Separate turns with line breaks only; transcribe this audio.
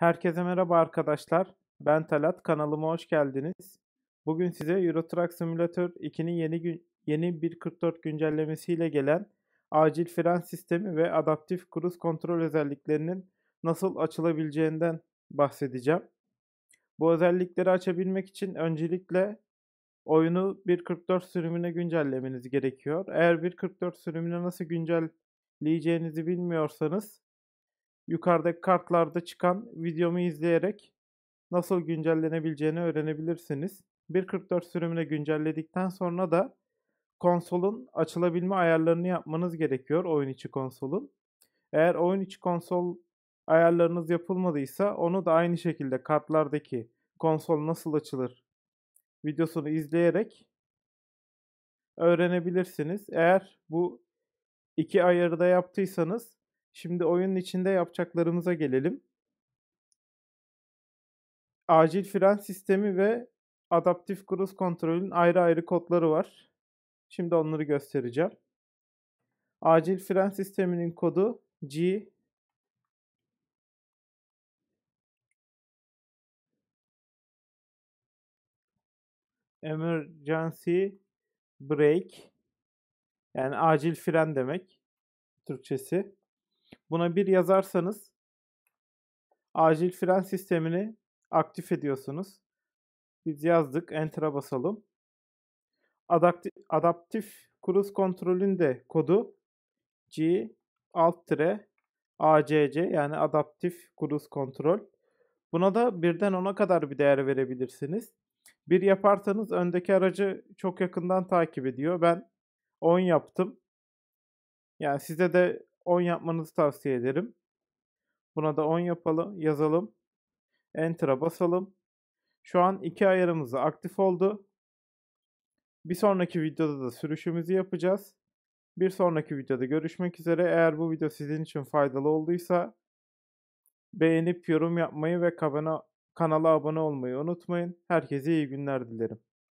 Herkese merhaba arkadaşlar. Ben Talat. Kanalıma hoş geldiniz. Bugün size Euro Truck Simulator 2'nin yeni gün, yeni 1.44 güncellemesiyle gelen acil fren sistemi ve adaptif cruise kontrol özelliklerinin nasıl açılabileceğinden bahsedeceğim. Bu özellikleri açabilmek için öncelikle oyunu 1.44 sürümüne güncellemeniz gerekiyor. Eğer 1.44 sürümüne nasıl güncelleyeceğinizi bilmiyorsanız yukarıdaki kartlarda çıkan videomu izleyerek nasıl güncellenebileceğini öğrenebilirsiniz. 1.44 sürümüne güncelledikten sonra da konsolun açılabilme ayarlarını yapmanız gerekiyor oyun içi konsolun. Eğer oyun içi konsol ayarlarınız yapılmadıysa onu da aynı şekilde kartlardaki konsol nasıl açılır videosunu izleyerek öğrenebilirsiniz. Eğer bu iki ayarı da yaptıysanız Şimdi oyunun içinde yapacaklarımıza gelelim. Acil fren sistemi ve adaptif cruise kontrolün ayrı ayrı kodları var. Şimdi onları göstereceğim. Acil fren sisteminin kodu G Emergency Brake yani acil fren demek Türkçesi. Buna bir yazarsanız acil fren sistemini aktif ediyorsunuz. Biz yazdık. Enter'a basalım. Adaptif, adaptif cruise kontrolün de kodu G alt tire ACC yani adaptif cruise kontrol. Buna da birden ona kadar bir değer verebilirsiniz. Bir yaparsanız öndeki aracı çok yakından takip ediyor. Ben 10 yaptım. Yani size de 10 yapmanızı tavsiye ederim. Buna da 10 yapalım, yazalım. Enter'a basalım. Şu an iki ayarımız aktif oldu. Bir sonraki videoda da sürüşümüzü yapacağız. Bir sonraki videoda görüşmek üzere. Eğer bu video sizin için faydalı olduysa beğenip yorum yapmayı ve kanala abone olmayı unutmayın. Herkese iyi günler dilerim.